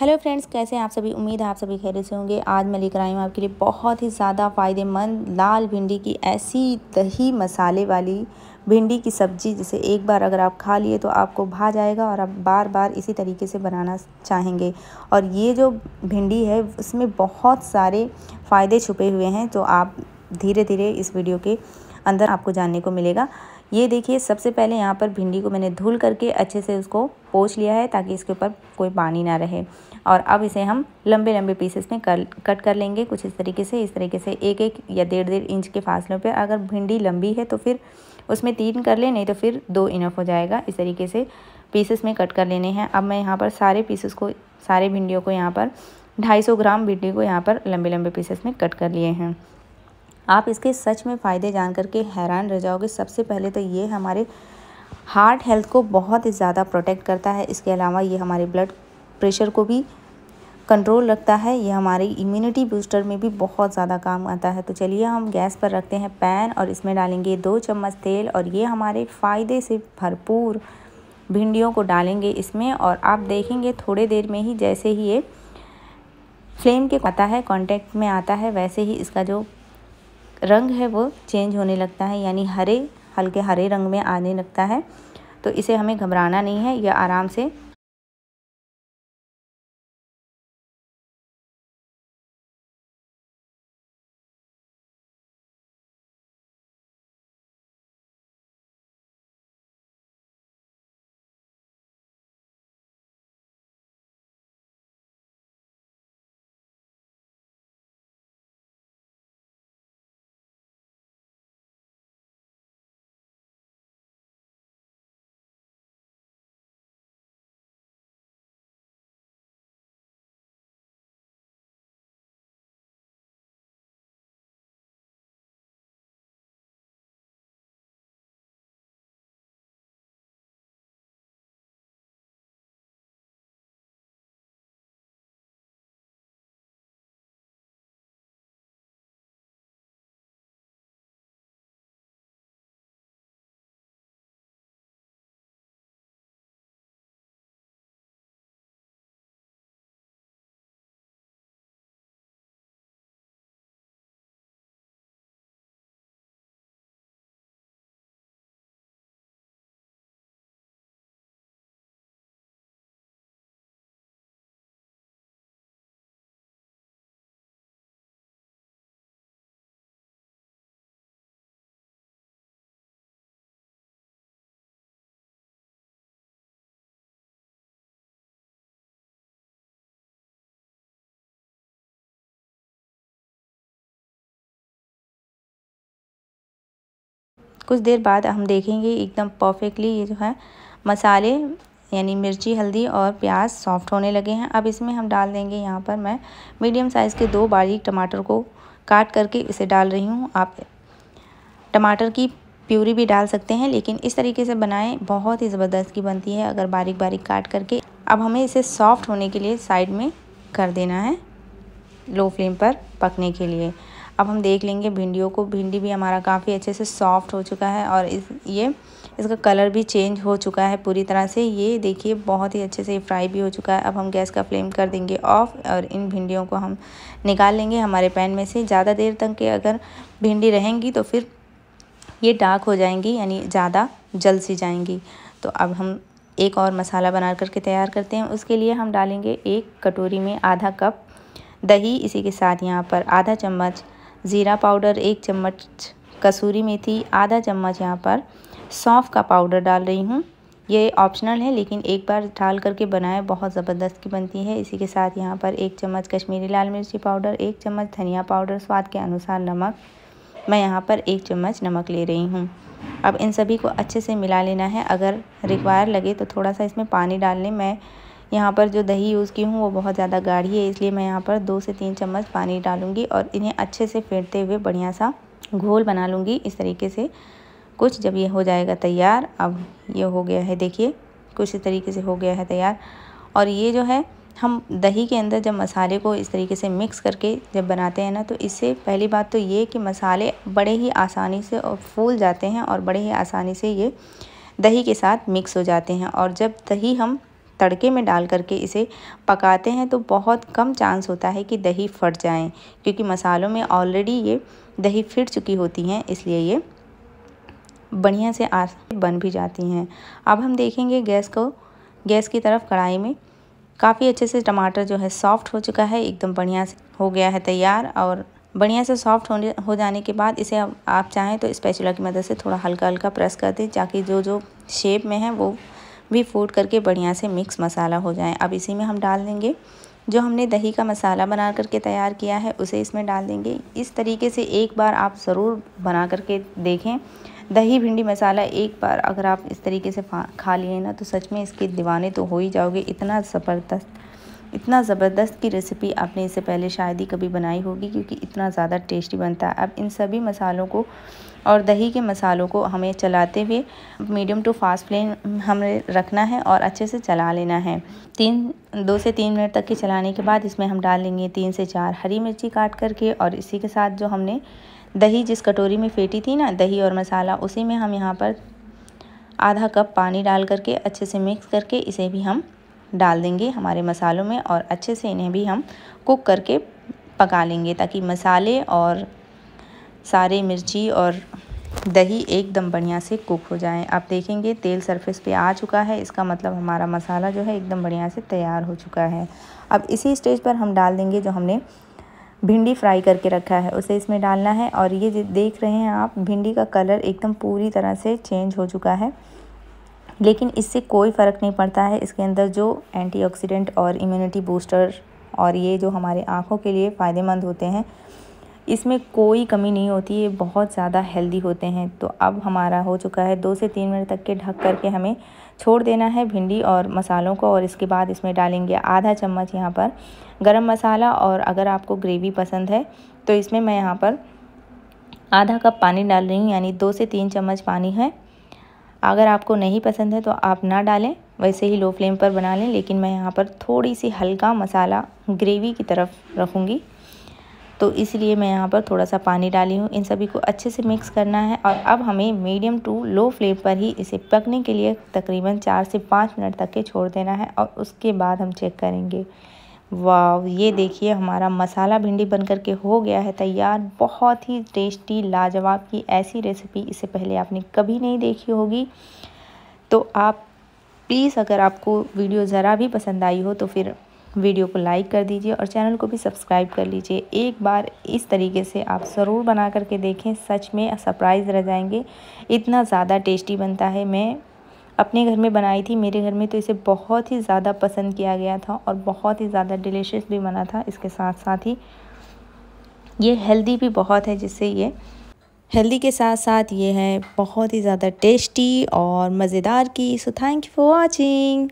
hello friends कैसे हैं आप सभी उम्मीद है आप सभी खैर से होंगे आज मैं लेकर आई हूँ आपके लिए बहुत ही ज़्यादा फ़ायदेमंद लाल भिंडी की ऐसी दही मसाले वाली भिंडी की सब्ज़ी जिसे एक बार अगर आप खा लिए तो आपको भा जाएगा और आप बार बार इसी तरीके से बनाना चाहेंगे और ये जो भिंडी है उसमें बहुत सारे फ़ायदे छुपे हुए हैं तो आप धीरे धीरे इस वीडियो के अंदर आपको जानने को मिलेगा ये देखिए सबसे पहले यहाँ पर भिंडी को मैंने धुल करके अच्छे से उसको पोछ लिया है ताकि इसके ऊपर कोई पानी ना रहे और अब इसे हम लंबे लंबे पीसेस में कर कट कर लेंगे कुछ इस तरीके से इस तरीके से एक एक या डेढ़ डेढ़ इंच के फासलों पर अगर भिंडी लंबी है तो फिर उसमें तीन कर लें नहीं तो फिर दो इनफ हो जाएगा इस तरीके से पीसेस में कट कर लेने हैं अब मैं यहाँ पर सारे पीसेस को सारे भिंडियों को यहाँ पर ढाई ग्राम भिंडी को यहाँ पर लंबे लंबे पीसेस में कट कर लिए हैं आप इसके सच में फ़ायदे जान करके हैरान रह जाओगे सबसे पहले तो ये हमारे हार्ट हेल्थ को बहुत ही ज़्यादा प्रोटेक्ट करता है इसके अलावा ये हमारे ब्लड प्रेशर को भी कंट्रोल रखता है ये हमारी इम्यूनिटी बूस्टर में भी बहुत ज़्यादा काम आता है तो चलिए हम गैस पर रखते हैं पैन और इसमें डालेंगे दो चम्मच तेल और ये हमारे फ़ायदे से भरपूर भिंडियों को डालेंगे इसमें और आप देखेंगे थोड़े देर में ही जैसे ही ये फ्लेम के आता है कांटेक्ट में आता है वैसे ही इसका जो रंग है वो चेंज होने लगता है यानी हरे हल्के हरे रंग में आने लगता है तो इसे हमें घबराना नहीं है यह आराम से कुछ देर बाद हम देखेंगे एकदम परफेक्टली ये जो है मसाले यानी मिर्ची हल्दी और प्याज सॉफ्ट होने लगे हैं अब इसमें हम डाल देंगे यहाँ पर मैं मीडियम साइज़ के दो बारीक टमाटर को काट करके इसे डाल रही हूँ आप टमाटर की प्यूरी भी डाल सकते हैं लेकिन इस तरीके से बनाएं बहुत ही ज़बरदस्त की बनती है अगर बारीक बारीक काट करके अब हमें इसे सॉफ्ट होने के लिए साइड में कर देना है लो फ्लेम पर पकने के लिए अब हम देख लेंगे भिंडियों को भिंडी भी हमारा काफ़ी अच्छे से सॉफ्ट हो चुका है और इस ये इसका कलर भी चेंज हो चुका है पूरी तरह से ये देखिए बहुत ही अच्छे से फ्राई भी हो चुका है अब हम गैस का फ्लेम कर देंगे ऑफ़ और इन भिंडियों को हम निकाल लेंगे हमारे पैन में से ज़्यादा देर तक के अगर भिंडी रहेंगी तो फिर ये डार्क हो जाएंगी यानी ज़्यादा जल सी जाएंगी तो अब हम एक और मसाला बना करके तैयार करते हैं उसके लिए हम डालेंगे एक कटोरी में आधा कप दही इसी के साथ यहाँ पर आधा चम्मच ज़ीरा पाउडर एक चम्मच कसूरी मेथी आधा चम्मच यहाँ पर सौंफ का पाउडर डाल रही हूँ ये ऑप्शनल है लेकिन एक बार डाल करके बनाए बहुत ज़बरदस्त की बनती है इसी के साथ यहाँ पर एक चम्मच कश्मीरी लाल मिर्ची पाउडर एक चम्मच धनिया पाउडर स्वाद के अनुसार नमक मैं यहाँ पर एक चम्मच नमक ले रही हूँ अब इन सभी को अच्छे से मिला लेना है अगर रिक्वायर लगे तो थोड़ा सा इसमें पानी डालने मैं यहाँ पर जो दही यूज़ की हूँ वो बहुत ज़्यादा गाढ़ी है इसलिए मैं यहाँ पर दो से तीन चम्मच पानी डालूँगी और इन्हें अच्छे से फेंटते हुए बढ़िया सा घोल बना लूँगी इस तरीके से कुछ जब ये हो जाएगा तैयार अब ये हो गया है देखिए कुछ इस तरीके से हो गया है तैयार और ये जो है हम दही के अंदर जब मसाले को इस तरीके से मिक्स करके जब बनाते हैं ना तो इससे पहली बात तो ये कि मसाले बड़े ही आसानी से और फूल जाते हैं और बड़े ही आसानी से ये दही के साथ मिक्स हो जाते हैं और जब दही हम तड़के में डाल करके इसे पकाते हैं तो बहुत कम चांस होता है कि दही फट जाएँ क्योंकि मसालों में ऑलरेडी ये दही फिट चुकी होती हैं इसलिए ये बढ़िया से आस बन भी जाती हैं अब हम देखेंगे गैस को गैस की तरफ कढ़ाई में काफ़ी अच्छे से टमाटर जो है सॉफ्ट हो चुका है एकदम बढ़िया से हो गया है तैयार और बढ़िया से सॉफ्ट होने हो जाने के बाद इसे अब आप चाहें तो स्पैचुला की मदद से थोड़ा हल्का हल्का प्रेस कर दें ताकि जो जो शेप में है वो भी फूट करके बढ़िया से मिक्स मसाला हो जाए अब इसी में हम डाल देंगे जो हमने दही का मसाला बना करके तैयार किया है उसे इसमें डाल देंगे इस तरीके से एक बार आप ज़रूर बना करके देखें दही भिंडी मसाला एक बार अगर आप इस तरीके से खा लिए ना तो सच में इसके दीवाने तो हो ही जाओगे इतना ज़बरदस्त इतना ज़बरदस्त की रेसिपी आपने इससे पहले शायद ही कभी बनाई होगी क्योंकि इतना ज़्यादा टेस्टी बनता है अब इन सभी मसालों को और दही के मसालों को हमें चलाते हुए मीडियम टू फास्ट फ्लेम हमें रखना है और अच्छे से चला लेना है तीन दो से तीन मिनट तक के चलाने के बाद इसमें हम डाल लेंगे तीन से चार हरी मिर्ची काट करके और इसी के साथ जो हमने दही जिस कटोरी में फेंटी थी ना दही और मसाला उसी में हम यहाँ पर आधा कप पानी डाल करके अच्छे से मिक्स करके इसे भी हम डाल देंगे हमारे मसालों में और अच्छे से इन्हें भी हम कुक करके पका लेंगे ताकि मसाले और सारे मिर्ची और दही एकदम बढ़िया से कुक हो जाए आप देखेंगे तेल सरफेस पे आ चुका है इसका मतलब हमारा मसाला जो है एकदम बढ़िया से तैयार हो चुका है अब इसी स्टेज पर हम डाल देंगे जो हमने भिंडी फ्राई करके रखा है उसे इसमें डालना है और ये देख रहे हैं आप भिंडी का कलर एकदम पूरी तरह से चेंज हो चुका है लेकिन इससे कोई फ़र्क नहीं पड़ता है इसके अंदर जो एंटीऑक्सीडेंट और इम्यूनिटी बूस्टर और ये जो हमारे आँखों के लिए फ़ायदेमंद होते हैं इसमें कोई कमी नहीं होती ये बहुत ज़्यादा हेल्दी होते हैं तो अब हमारा हो चुका है दो से तीन मिनट तक के ढक करके हमें छोड़ देना है भिंडी और मसालों को और इसके बाद इसमें डालेंगे आधा चम्मच यहाँ पर गरम मसाला और अगर आपको ग्रेवी पसंद है तो इसमें मैं यहाँ पर आधा कप पानी डाल रही हूँ यानी दो से तीन चम्मच पानी है अगर आपको नहीं पसंद है तो आप ना डालें वैसे ही लो फ्लेम पर बना लें लेकिन मैं यहाँ पर थोड़ी सी हल्का मसाला ग्रेवी की तरफ रखूँगी तो इसलिए मैं यहाँ पर थोड़ा सा पानी डाली हूँ इन सभी को अच्छे से मिक्स करना है और अब हमें मीडियम टू लो फ्लेम पर ही इसे पकने के लिए तकरीबन चार से पाँच मिनट तक के छोड़ देना है और उसके बाद हम चेक करेंगे वाव ये देखिए हमारा मसाला भिंडी बन के हो गया है तैयार बहुत ही टेस्टी लाजवाब की ऐसी रेसिपी इससे पहले आपने कभी नहीं देखी होगी तो आप प्लीज़ अगर आपको वीडियो ज़रा भी पसंद आई हो तो फिर वीडियो को लाइक कर दीजिए और चैनल को भी सब्सक्राइब कर लीजिए एक बार इस तरीके से आप ज़रूर बना करके देखें सच में सरप्राइज़ रह जाएंगे इतना ज़्यादा टेस्टी बनता है मैं अपने घर में बनाई थी मेरे घर में तो इसे बहुत ही ज़्यादा पसंद किया गया था और बहुत ही ज़्यादा डिलीशियस भी बना था इसके साथ साथ ही ये हेल्दी भी बहुत है जिससे ये हेल्दी के साथ साथ ये है बहुत ही ज़्यादा टेस्टी और मज़ेदार की so thank you for watching